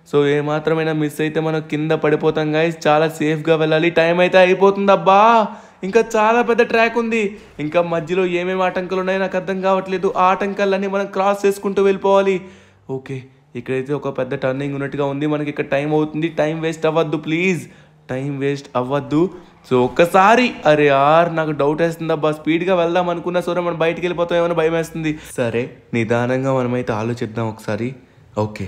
సో ఏమాత్రమైనా మిస్ అయితే మనం కింద పడిపోతాం గాయస్ చాలా సేఫ్గా వెళ్ళాలి టైం అయితే అయిపోతుంది అబ్బా ఇంకా చాలా పెద్ద ట్రాక్ ఉంది ఇంకా మధ్యలో ఏమేమి ఆటంకాలు ఉన్నాయో నాకు అర్థం కావట్లేదు ఆ ఆటంకాలన్నీ మనం క్రాస్ చేసుకుంటూ వెళ్ళిపోవాలి ఓకే ఇక్కడైతే ఒక పెద్ద టర్నింగ్ ఉన్నట్టుగా ఉంది మనకి ఇక్కడ టైం అవుతుంది టైం వేస్ట్ అవ్వద్దు ప్లీజ్ టైం వేస్ట్ అవ్వద్దు సో ఒక్కసారి అరే ఆర్ నాకు డౌట్ వేస్తుంది అబ్బా స్పీడ్గా వెళ్దాం అనుకున్నా సరే మనం బయటికి వెళ్ళిపోతాం ఏమైనా భయం వేస్తుంది సరే నిదానంగా మనమైతే ఆలోచిద్దాం ఒకసారి ఓకే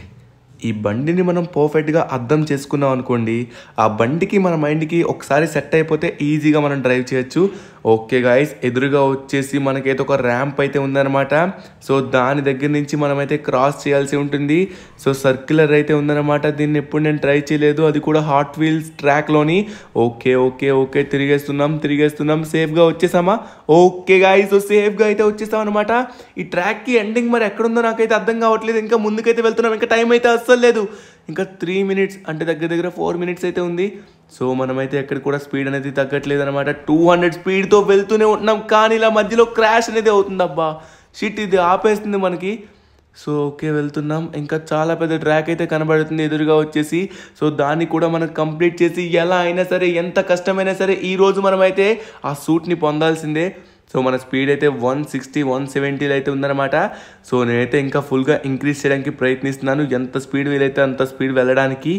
ఈ బండిని మనం పర్ఫెక్ట్గా అర్థం చేసుకున్నాం అనుకోండి ఆ బండికి మన మైండ్కి ఒకసారి సెట్ అయిపోతే ఈజీగా మనం డ్రైవ్ చేయొచ్చు ఓకే గాయస్ ఎదురుగా వచ్చేసి మనకైతే ఒక ర్యాంప్ అయితే ఉందన్నమాట సో దాని దగ్గర నుంచి మనమైతే క్రాస్ చేయాల్సి ఉంటుంది సో సర్క్యులర్ అయితే ఉందన్నమాట దీన్ని ఎప్పుడు నేను ట్రై చేయలేదు అది కూడా హాట్ వీల్స్ ట్రాక్లోని ఓకే ఓకే ఓకే తిరిగేస్తున్నాం తిరిగేస్తున్నాం సేఫ్గా వచ్చేసామా ఓకే గాయస్ సో సేఫ్గా అయితే వచ్చేసాం అనమాట ఈ ట్రాక్కి ఎండింగ్ మరి ఎక్కడుందో నాకైతే అర్థం కావట్లేదు ఇంకా ముందుకైతే వెళ్తున్నాం ఇంకా టైం అయితే అస్సలు లేదు ఇంకా త్రీ మినిట్స్ అంటే దగ్గర దగ్గర ఫోర్ మినిట్స్ అయితే ఉంది సో మనమైతే ఎక్కడ కూడా స్పీడ్ అనేది తగ్గట్లేదు అనమాట టూ హండ్రెడ్ స్పీడ్తో వెళ్తూనే ఉంటున్నాం కానీ ఇలా మధ్యలో క్రాష్ అనేది అవుతుంది అబ్బా షిట్ ఇది ఆపేస్తుంది మనకి సో ఓకే వెళ్తున్నాం ఇంకా చాలా పెద్ద ట్రాక్ అయితే కనబడుతుంది ఎదురుగా వచ్చేసి సో దాన్ని కూడా మనం కంప్లీట్ చేసి ఎలా అయినా సరే ఎంత కష్టమైనా సరే ఈరోజు మనమైతే ఆ సూట్ని పొందాల్సిందే సో మన స్పీడ్ అయితే వన్ సిక్స్టీ వన్ సెవెంటీలో అయితే ఉందన్నమాట సో నేనైతే ఇంకా ఫుల్గా ఇంక్రీజ్ చేయడానికి ప్రయత్నిస్తున్నాను ఎంత స్పీడ్ వీలైతే అంత స్పీడ్ వెళ్ళడానికి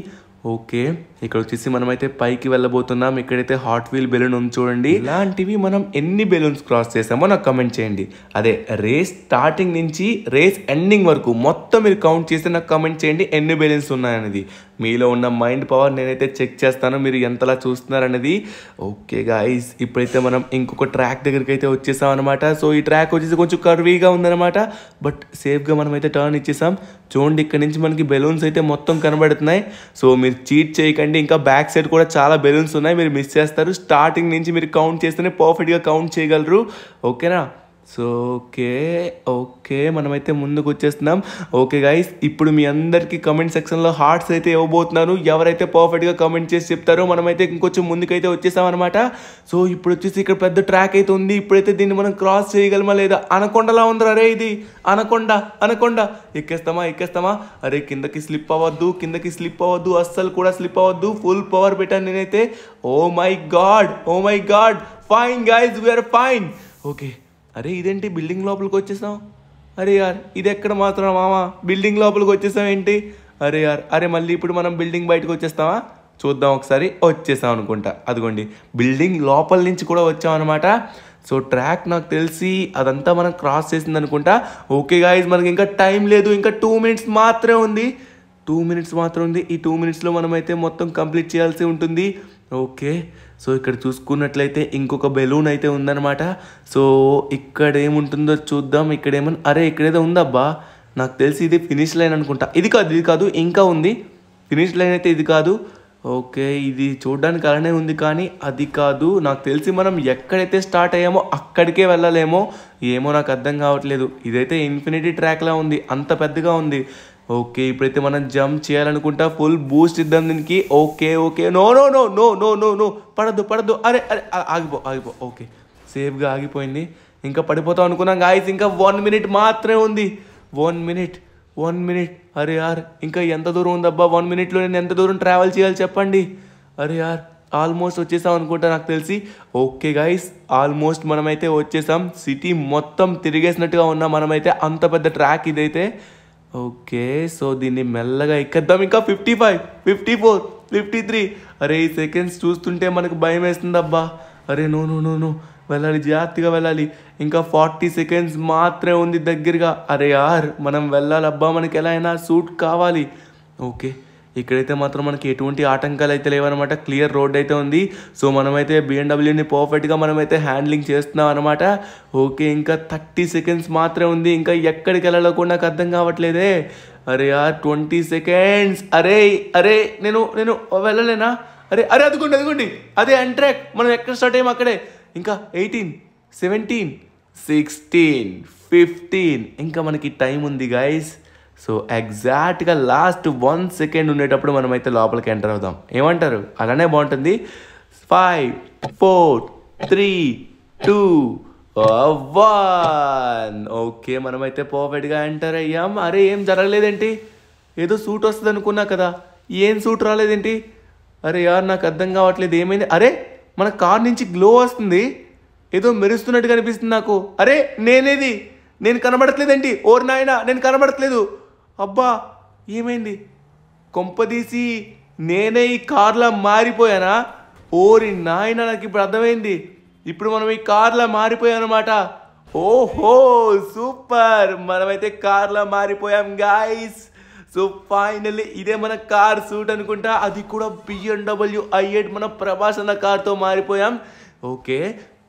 ఓకే ఇక్కడ వచ్చేసి మనమైతే పైకి వెళ్ళబోతున్నాం ఇక్కడైతే హాట్ వీల్ బెలూన్ ఉంది చూడండి ఇలాంటివి మనం ఎన్ని బెలూన్స్ క్రాస్ చేసామో నాకు కమెంట్ చేయండి అదే రేస్ స్టార్టింగ్ నుంచి రేస్ ఎండింగ్ వరకు మొత్తం మీరు కౌంట్ చేసి నాకు కమెంట్ చేయండి ఎన్ని బెలూన్స్ ఉన్నాయనేది మీలో ఉన్న మైండ్ పవర్ నేనైతే చెక్ చేస్తాను మీరు ఎంతలా చూస్తున్నారనేది ఓకే గాయస్ ఇప్పుడైతే మనం ఇంకొక ట్రాక్ దగ్గరికి అయితే వచ్చేసాం అనమాట సో ఈ ట్రాక్ వచ్చేసి కొంచెం కర్వీగా ఉందన్నమాట బట్ సేఫ్గా మనం అయితే టర్న్ ఇచ్చేసాం చూడండి ఇక్కడ నుంచి మనకి బెలూన్స్ అయితే మొత్తం కనబడుతున్నాయి సో మీరు చీట్ చేయకండి అండ్ ఇంకా బ్యాక్ సైడ్ కూడా చాలా బెలూన్స్ ఉన్నాయి మీరు మిస్ చేస్తారు స్టార్టింగ్ నుంచి మీరు కౌంట్ చేస్తేనే పర్ఫెక్ట్గా కౌంట్ చేయగలరు ఓకేనా సో ఓకే ఓకే మనమైతే ముందుకు వచ్చేస్తున్నాం ఓకే గైస్ ఇప్పుడు మీ అందరికీ కమెంట్ సెక్షన్లో హార్ట్స్ అయితే ఇవ్వబోతున్నాను ఎవరైతే పర్ఫెక్ట్గా కమెంట్ చేసి చెప్తారో మనమైతే ఇంకొంచెం ముందుకైతే వచ్చేస్తామన్నమాట సో ఇప్పుడు వచ్చేసి ఇక్కడ పెద్ద ట్రాక్ అయితే ఉంది ఇప్పుడైతే దీన్ని మనం క్రాస్ చేయగలమా లేదా అనకొండలా ఉందిరా అరే ఇది అనకొండ అనకొండ ఎక్కేస్తామా ఎక్కేస్తామా అరే కిందకి స్లిప్ అవ్వద్దు కిందకి స్లిప్ అవ్వద్దు అస్సలు కూడా స్లిప్ అవ్వద్దు ఫుల్ పవర్ పెట్టాను నేనైతే oh my god oh my god fine guys we are fine okay అరే ఇదేంటి బిల్డింగ్ లోపలికి వచ్చేసాం అరే యార్ ఇది ఎక్కడ మాత్రం మామా బిల్డింగ్ లోపలికి వచ్చేసాం ఏంటి అరే యార్ అరే మళ్ళీ ఇప్పుడు మనం బిల్డింగ్ బయటకు వచ్చేస్తామా చూద్దాం ఒకసారి వచ్చేసాం అనుకుంటా అదిగోండి బిల్డింగ్ లోపల నుంచి కూడా వచ్చామన్నమాట సో ట్రాక్ నాకు తెలిసి అదంతా మనం క్రాస్ చేసింది అనుకుంటా ఓకే గాయస్ మనకి ఇంకా టైం లేదు ఇంకా టూ మినిట్స్ మాత్రమే ఉంది టూ మినిట్స్ మాత్రం ఉంది ఈ టూ మినిట్స్లో మనమైతే మొత్తం కంప్లీట్ చేయాల్సి ఉంటుంది ఓకే సో ఇక్కడ చూసుకున్నట్లయితే ఇంకొక బెలూన్ అయితే ఉందనమాట సో ఇక్కడ ఏముంటుందో చూద్దాం ఇక్కడ ఏమన్నా అరే ఇక్కడేదో ఉందబ్బా నాకు తెలిసి ఇది ఫినిష్ లైన్ అనుకుంటా ఇది కాదు ఇది కాదు ఇంకా ఉంది ఫినిష్ లైన్ అయితే ఇది కాదు ఓకే ఇది చూడడానికి అలానే ఉంది కానీ అది కాదు నాకు తెలిసి మనం ఎక్కడైతే స్టార్ట్ అయ్యామో అక్కడికే వెళ్ళలేమో ఏమో నాకు అర్థం కావట్లేదు ఇదైతే ఇన్ఫినిటీ ట్రాక్లా ఉంది అంత పెద్దగా ఉంది ఓకే ఇప్పుడైతే మనం జంప్ చేయాలనుకుంటా ఫుల్ బూస్ట్ ఇద్దాం దీనికి okay okay no no no no no no no పడద్దు పడద్దు అరే అరే ఆగిపో ఆగిపో ఓకే సేఫ్గా ఆగిపోయింది ఇంకా పడిపోతాం అనుకున్నాం గాయస్ ఇంకా వన్ మినిట్ మాత్రమే ఉంది వన్ మినిట్ వన్ మినిట్ అరే యార్ ఇంకా ఎంత దూరం ఉందబ్బా వన్ మినిట్లో నేను ఎంత దూరం ట్రావెల్ చేయాలి చెప్పండి అరే యార్ ఆల్మోస్ట్ వచ్చేసాం అనుకుంటా నాకు తెలిసి ఓకే గాయస్ ఆల్మోస్ట్ మనమైతే వచ్చేసాం సిటీ మొత్తం తిరిగేసినట్టుగా ఉన్నాం మనమైతే అంత పెద్ద ట్రాక్ ఇదైతే ఓకే సో దీన్ని మెల్లగా ఎక్కేద్దాం ఇంకా fifty five fifty four fifty three అరే ఈ సెకండ్స్ చూస్తుంటే మనకు భయం వేస్తుంది అబ్బా అరే నో నో నో నో వెళ్ళాలి జాగ్రత్తగా వెళ్ళాలి ఇంకా ఫార్టీ సెకండ్స్ మాత్రమే ఉంది దగ్గరగా అరే యార్ మనం వెళ్ళాలి అబ్బా మనకి ఎలా అయినా సూట్ కావాలి ఓకే ఇక్కడైతే మాత్రం మనకి ఎటువంటి ఆటంకాలు అయితే లేవన్నమాట క్లియర్ రోడ్ అయితే ఉంది సో మనమైతే బిఎండబ్ల్యూని పర్ఫెక్ట్గా మనమైతే హ్యాండ్లింగ్ చేస్తున్నాం అనమాట ఓకే ఇంకా థర్టీ సెకండ్స్ మాత్రమే ఉంది ఇంకా ఎక్కడికి వెళ్ళాలో కూడా నాకు అర్థం కావట్లేదే అరే ఆ ట్వంటీ సెకండ్స్ అరే అరే నేను నేను వెళ్ళలేనా అరే అరే అదిగోండి అదిగోండి అదే అంట్రాక్ మనం ఎక్కడ స్టార్ట్ అయ్యాం అక్కడే ఇంకా ఎయిటీన్ సెవెంటీన్ సిక్స్టీన్ ఫిఫ్టీన్ ఇంకా మనకి టైం ఉంది గాయస్ సో ఎగ్జాక్ట్గా లాస్ట్ వన్ సెకండ్ ఉండేటప్పుడు మనమైతే లోపలికి ఎంటర్ అవుదాం ఏమంటారు అలానే బాగుంటుంది five four three two one okay మనమైతే పర్ఫెక్ట్గా ఎంటర్ అయ్యాం అరే ఏం జరగలేదేంటి ఏదో సూట్ వస్తుంది అనుకున్నా కదా ఏం సూట్ రాలేదేంటి అరే యార్ నాకు అర్థం కావట్లేదు ఏమైంది అరే మన కార్ నుంచి గ్లో వస్తుంది ఏదో మెరుస్తున్నట్టు కనిపిస్తుంది నాకు అరే నేనేది నేను కనబడట్లేదేంటి ఓర్ నాయన నేను కనబడట్లేదు అబ్బా ఏమైంది కొంపదీసి నేనే ఈ కార్లా మారిపోయానా ఓరి నాయన నాకు ఇప్పుడు అర్థమైంది ఇప్పుడు మనం ఈ కార్లా మారిపోయామన్నమాట ఓహో సూపర్ మనమైతే కార్లా మారిపోయాం గాయస్ సో ఫైనల్లీ ఇదే మన కార్ సూట్ అనుకుంటా అది కూడా బిఎండబ్ల్యూ ఐ ఎయిట్ మన ప్రభాస్ అన్న కార్తో మారిపోయాం ఓకే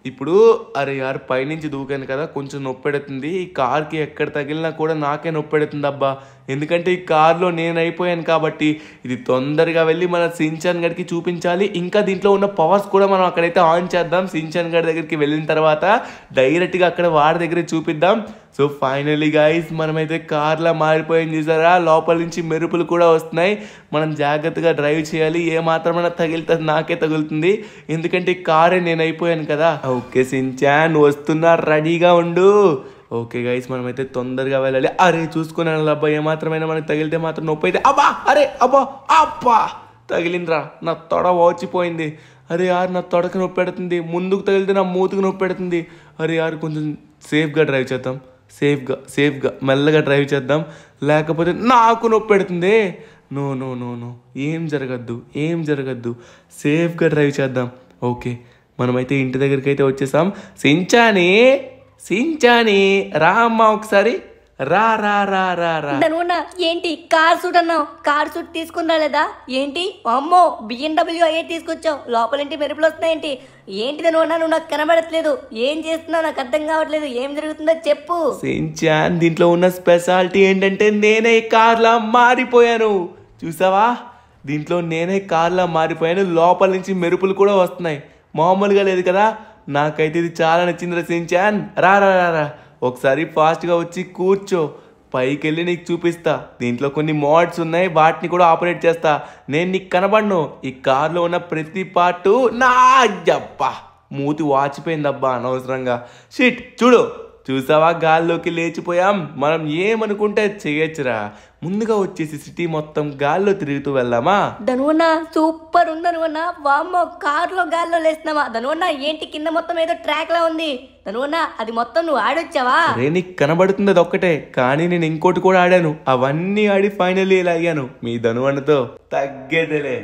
ఇప్పుడు అరే యార్ పైనుంచి దూకాను కదా కొంచెం నొప్పెడుతుంది ఈ కార్కి ఎక్కడ తగిలినా కూడా నాకే నొప్పెడుతుంది అబ్బా ఎందుకంటే ఈ కార్లో నేను అయిపోయాను కాబట్టి ఇది తొందరగా వెళ్ళి మన సించాన్ గడికి చూపించాలి ఇంకా దీంట్లో ఉన్న పవర్స్ కూడా మనం అక్కడైతే ఆన్ చేద్దాం సించాన్ గడి దగ్గరికి వెళ్ళిన తర్వాత డైరెక్ట్గా అక్కడ వాడి దగ్గరే చూపిద్దాం సో ఫైనలీ గాయస్ మనమైతే కార్లా మారిపోయింది చూసారా లోపల నుంచి మెరుపులు కూడా వస్తున్నాయి మనం జాగ్రత్తగా డ్రైవ్ చేయాలి ఏ మాత్రమైనా తగిలితే నాకే తగులుతుంది ఎందుకంటే కారే నేను అయిపోయాను కదా ఓకే సించాన్ వస్తున్నా రెడీగా ఉండు ఓకే గైస్ మనమైతే తొందరగా వెళ్ళాలి అరే చూసుకున్నాను అబ్బా మాత్రమైనా మనకి తగిలితే మాత్రం నొప్పి అయితే అబ్బా అరే అబ్బా అబ్బా తగిలిందిరా నా తొడ వచ్చిపోయింది అరే యార్ నా తొడకి నొప్పి పెడుతుంది ముందుకు తగిలితే నా మూతుకు నొప్పి పెడుతుంది అరే యార్ కొంచెం సేఫ్గా డ్రైవ్ చేద్దాం సేఫ్గా సేఫ్గా మెల్లగా డ్రైవ్ చేద్దాం లేకపోతే నాకు నొప్పి పెడుతుంది నో నో నో నో ఏం జరగద్దు ఏం జరగద్దు సేఫ్గా డ్రైవ్ చేద్దాం ఓకే మనమైతే ఇంటి దగ్గరికి అయితే వచ్చేసాం సించాని సించాని రామ్మ ఒకసారి రా రా రా రా రా ఏంటి కార్ సూట్ అన్నావు కార్ సూట్ తీసుకున్నా లేదా ఏంటి అమ్మో బిఎండబ్ల్యూ అయ్యే తీసుకొచ్చావు లోపలింటి మెరుపులు వస్తున్నాయేంటి ఏంటి ధనువునా నువ్వు నాకు కనబడట్లేదు ఏం చేస్తున్నావు నాకు అర్థం కావట్లేదు ఏం జరుగుతుందో చెప్పు దీంట్లో ఉన్న స్పెషాలిటీ ఏంటంటే నేనే కార్లా మారిపోయాను చూసావా దీంట్లో నేనే కార్లా మారిపోయాను లోపల నుంచి మెరుపులు కూడా వస్తున్నాయి మామూలుగా లేదు కదా నాకైతే ఇది చాలా నచ్చింది రసించాన్ రా రా రా రా ఒకసారి ఫాస్ట్గా వచ్చి కూర్చో పైకి వెళ్ళి నీకు చూపిస్తా దీంట్లో కొన్ని మోడ్స్ ఉన్నాయి వాటిని కూడా ఆపరేట్ చేస్తా నేను నీకు కనబడను ఈ కార్లో ఉన్న ప్రతి పార్టు నా జబ్బా మూతి వాచిపోయిందబ్బా అనవసరంగా షిట్ చూడు చూసావా గాల్లోకి లేచిపోయాం మనం ఏమనుకుంటే చేయొచ్చురా ముందుగా వచ్చేసి సిటీ మొత్తం గాల్లో తిరుగుతూ వెళ్దామా ధనువన్నా సూపర్ ఉందనువన్నా ధనువన్న వామ్మో లో గాల్లో లేస్తున్నావా ధనువన్నా ఏంటి కింద మొత్తం ఏదో ట్రాక్ లా ఉంది ధనువన్నా అది మొత్తం నువ్వు ఆడొచ్చావా రేణి కనబడుతుంది అది ఒక్కటే కానీ నేను ఇంకోటి కూడా ఆడాను అవన్నీ ఆడి ఫైనల్ ఇలా అయ్యాను మీ ధనువన్నతో తగ్గేదేలే